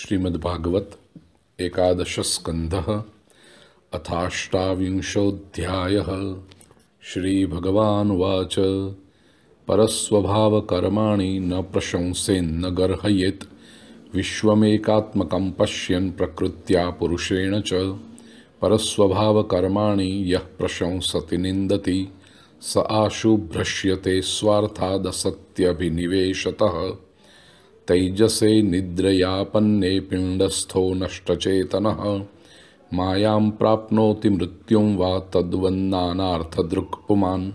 श्रीमद्भागवत् एकादशस्कन्धः अथाष्टाविंशोऽध्यायः श्रीभगवानुवाच परस्वभावकर्माणि न प्रशंसेन्न गर्हयेत् विश्वमेकात्मकं पश्यन् प्रकृत्या पुरुषेण च परस्वभावकर्माणि यः प्रशंसति निन्दति स आशु स्वार्थादसत्यभिनिवेशतः तैजसे निद्रयापन्ने पिण्डस्थो नष्टचेतनः मायां प्राप्नोति मृत्युं वा तद्वन्नानार्थदृक्पुमान्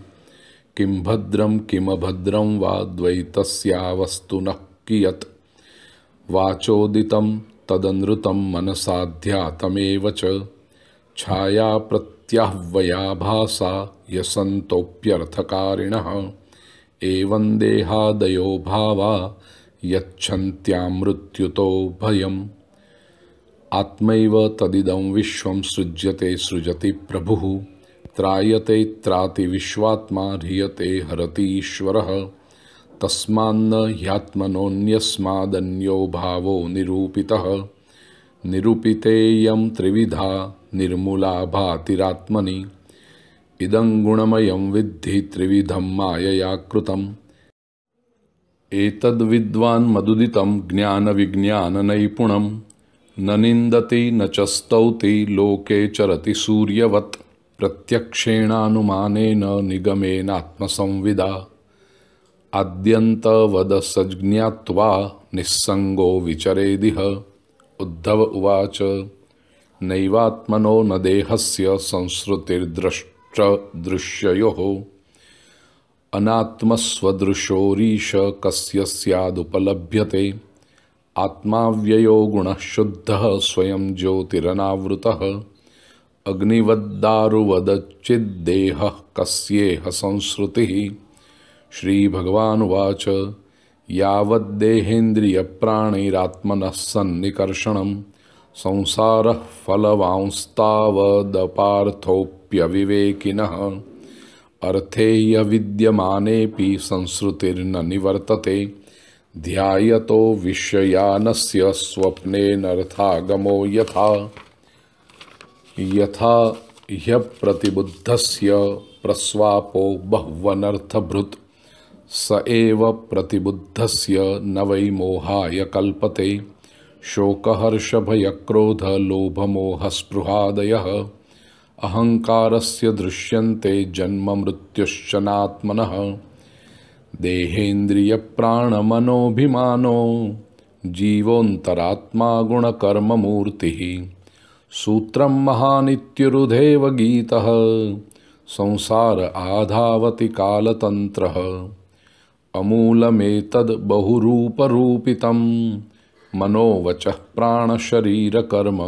किं भद्रं किमभद्रं वा द्वैतस्यावस्तुनः कियत् वाचोदितं तदनृतं मनसाध्यातमेव च छायाप्रत्याह्वया यसन्तोऽप्यर्थकारिणः एवं देहादयो भावा यच्छन्त्यामृत्युतो भयम् आत्मैव तदिदं विश्वं सृज्यते सृजति प्रभुः त्रायते त्राति विश्वात्मा ह्रियते हरति ईश्वरः तस्मान्न ह्यात्मनोऽन्यस्मादन्यो भावो निरूपितः निरूपितेयं त्रिविधा निर्मूला भातिरात्मनि इदं गुणमयं विद्धि त्रिविधं मायया कृतम् एतद्विद्वान् मदुदितं ज्ञानविज्ञाननैपुणं न निन्दति न च स्तौति लोके चरति सूर्यवत् प्रत्यक्षेणानुमानेन निगमेनात्मसंविदा आद्यन्तवदसज्ज्ञात्वा निस्सङ्गो विचरेदिह उद्धव उवाच नैवात्मनो न देहस्य संसृतिर्द्रष्ट दृश्ययोः अनात्मस्वदृशोरीश कस्य स्यादुपलभ्यते आत्माव्ययो गुणः शुद्धः स्वयं ज्योतिरनावृतः अग्निवद्दारुवदच्चिद्देहः कस्येह संसृतिः श्रीभगवानुवाच यावद्देहेन्द्रियप्राणैरात्मनः सन्निकर्षणं संसारः फलवांस्तावदपार्थोऽप्यविवेकिनः अर्थेय यद्यमानेपि संस्रुतिर्न निवर्तते ध्यायतो विषयानस्य स्वप्ने यथा यथा ह्यप्रतिबुद्धस्य प्रस्वापो बहुवनर्थभृत् स एव प्रतिबुद्धस्य न वै मोहाय कल्पते शोकहर्षभयक्रोधलोभमोहस्पृहादयः अहङ्कारस्य दृश्यन्ते जन्ममृत्युश्चनात्मनः देहेन्द्रियप्राणमनोऽभिमानो जीवोऽन्तरात्मा गुणकर्ममूर्तिः सूत्रं महानित्युरुधेव गीतः संसार आधावति कालतन्त्रः अमूलमेतद् बहुरूपरूपितं मनोवचः प्राणशरीरकर्म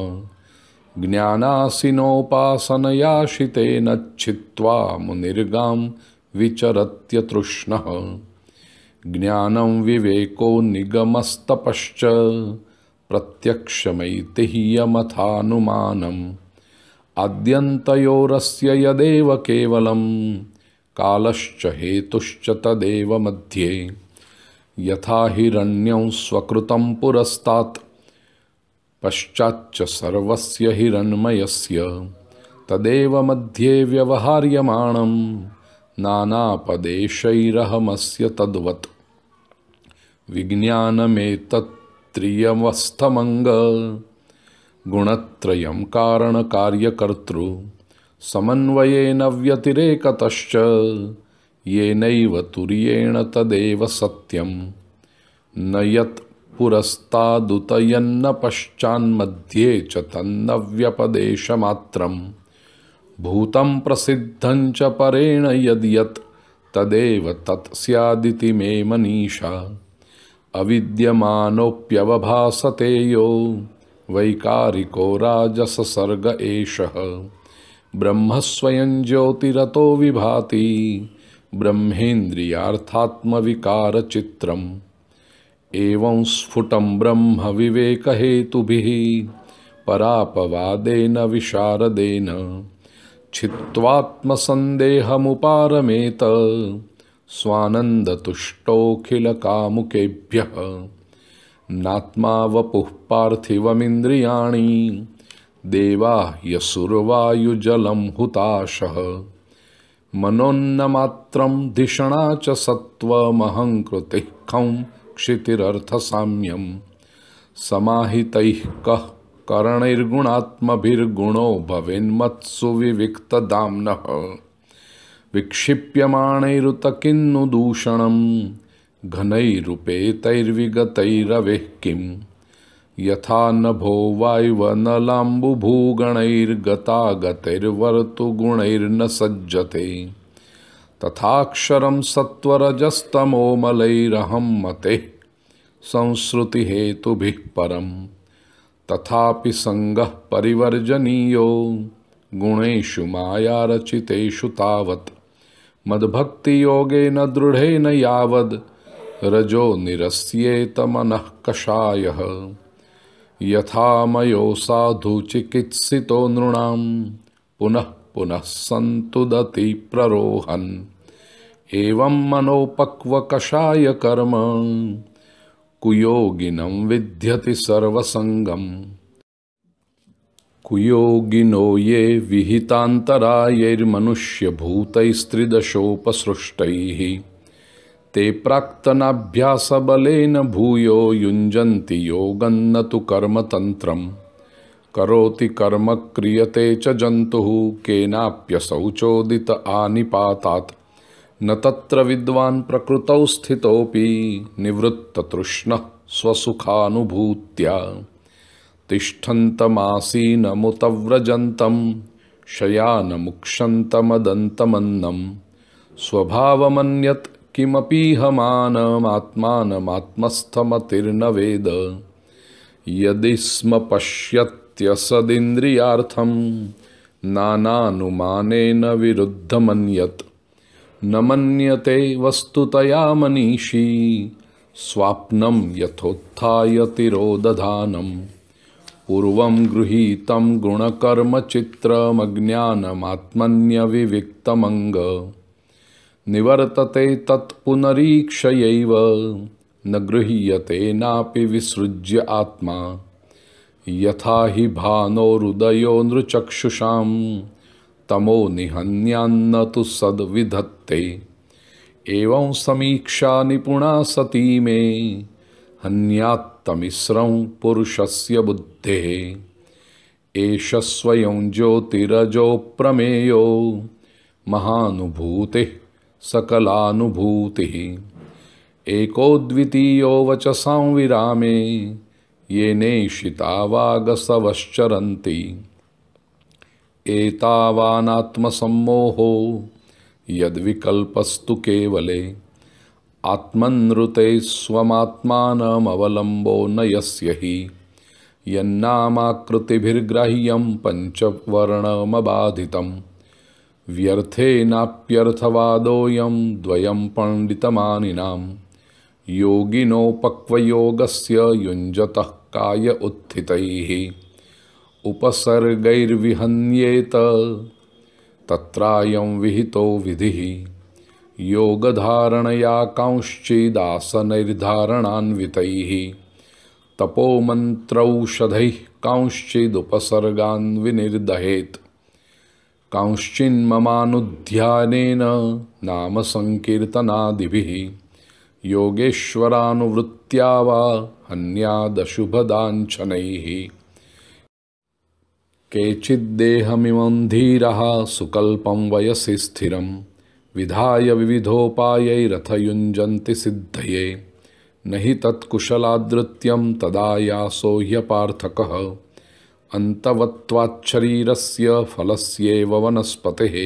छित्त्वा मुनिर्गां विचरत्यतृष्णः ज्ञानं विवेको निगमस्तपश्च प्रत्यक्षमैतिह्यमथानुमानम् अद्यन्तयोरस्य यदेव केवलं कालश्च हेतुश्च तदेव मध्ये यथा हिरण्यं स्वकृतं पुरस्तात् पश्चाच्च सर्वस्य हिरण्मयस्य तदेव मध्ये व्यवहार्यमाणं नानापदेशैरहमस्य तद्वत् विज्ञानमेतत्त्रियमस्थमङ्ग गुणत्रयं समन्वयेन व्यतिरेकतश्च येनैव तुर्येण तदेव सत्यं न यत् पुरस्तादुतयन्न पश्चान्मध्ये च तन्न व्यपदेशमात्रम् भूतं प्रसिद्धञ्च परेण यद्यत् तदेव तदेव स्यादिति मे मनीषा अविद्यमानोऽप्यवभासते यो वैकारिको राजससर्ग एषः ब्रह्मस्वयं ज्योतिरतो विभाति ब्रह्मेन्द्रियार्थात्मविकारचित्रम् एवं स्फुटं ब्रह्मविवेकहेतुभिः परापवादेन विशारदेन छित्त्वात्मसन्देहमुपारमेत स्वानन्दतुष्टोऽखिलकामुकेभ्यः नात्मा वपुः पार्थिवमिन्द्रियाणि देवाह्यसुर्वायुजलं हुताशः मनोन्नमात्रं धिषणा च सत्त्वमहङ्कृतिः खं क्षितिरर्थसाम्यं समाहितैः कः करणैर्गुणात्मभिर्गुणो भवेन्मत्सुविविक्तदाम्नः दूषणं घनैरुपेतैर्विगतैरवेः किं यथा नभो लाम्बुभूगणैर्गतागतैर्वर्तुगुणैर्न सज्जते तथाक्षरम सत्वरजस्तमोमलरहम मते संश्रुति हेतु परम तथा संग परिवर्जनीय गुणेशु माया रचितेषु तावत् मद्भक्ति योगेन दृढ़ेन यावद रजो निरस्येत मन कषाय यथा साधु चिकित्सितो नृण पुनः पुनः संतुदति प्ररोहन् एवं मनोपक्वकषाय कर्म कुयोगिनं विध्यति सर्वसङ्गम् कुयोगिनो ये विहितान्तरायैर्मनुष्यभूतैस्त्रिदशोपसृष्टैः ते प्राक्तनाभ्यासबलेन भूयो युञ्जन्ति योगं न तु कर्मतन्त्रं करोति कर्म क्रियते च जन्तुः केनाप्यसौ आनिपातात् न तत्र विद्वान् प्रकृतौ स्थितोऽपि निवृत्ततृष्णः स्वसुखानुभूत्या तिष्ठन्तमासीनमुतव्रजन्तं शयानमुक्षन्तमदन्तमन्नं स्वभावमन्यत् किमपीहमानमात्मानमात्मस्थमतिर्न वेद यदि स्म पश्यत्यसदिन्द्रियार्थं नानानुमानेन विरुद्धमन्यत् न मन्यते वस्तुतया मनीषी स्वाप्नं पूर्व गृहीत गृहीतं गुणकर्मचित्रमज्ञानमात्मन्यविविक्तमङ्ग निवर्तते तत्पुनरीक्षयैव न गृह्यते नापि विसृज्य आत्मा यथा हि भानोरुदयो नृचक्षुषाम् तमो निहन्यान्न तु सद्विधत्ते एवं समीक्षा निपुणा सती मे हन्यात्तमिस्रं पुरुषस्य बुद्धेः एष स्वयं ज्योतिरजोऽप्रमेयो महानुभूतिः सकलानुभूतिः वचसां विरामे येनेषिता वागसवश्चरन्ति एतावानात्मसम्मोहो यद्विकल्पस्तु केवले आत्मनृते स्वमात्मानमवलम्बो न यस्य हि यन्नामाकृतिभिर्ग्राह्यं पञ्चवर्णमबाधितं व्यर्थेनाप्यर्थवादोऽयं द्वयं पण्डितमानिनां योगिनोपक्वयोगस्य युञ्जतः काय उत्थितैः उपसर्गैर्विहन्येत तत्रायं विहितो विधिः योगधारणया कांश्चिदासनैर्धारणान्वितैः तपोमन्त्रौषधैः कांश्चिदुपसर्गान् विनिर्दहेत् कांश्चिन्ममानुध्यानेन नाम सङ्कीर्तनादिभिः योगेश्वरानुवृत्त्या वा हन्यादशुभदाञ्छनैः केचिद्देहमिमं धीरः सुकल्पं वयसि स्थिरं विधाय विविधोपायैरथयुञ्जन्ति सिद्धये न हि तत्कुशलादृत्यं तदा यासो ह्यपार्थकः अन्तवत्त्वाच्छरीरस्य फलस्येव वनस्पतेः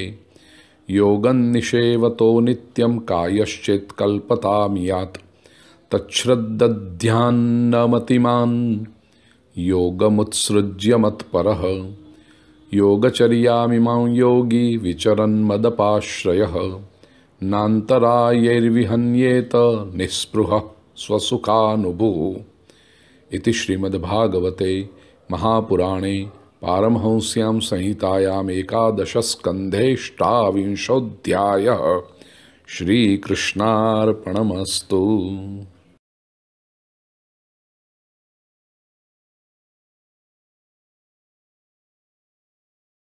योगन्निषेवतो नित्यं कायश्चित् तच्छ्रद्दध्यान्नमतिमान् योगमुत्सृज्य मत्परः योगचर्यामिमां योगी विचरन्मदपाश्रयः नान्तरायैर्विहन्येत निःस्पृहः स्वसुखानुभू इति श्रीमद्भागवते महापुराणे पारमहंस्यां संहितायामेकादशस्कन्धेष्टाविंशोऽध्यायः श्रीकृष्णार्पणमस्तु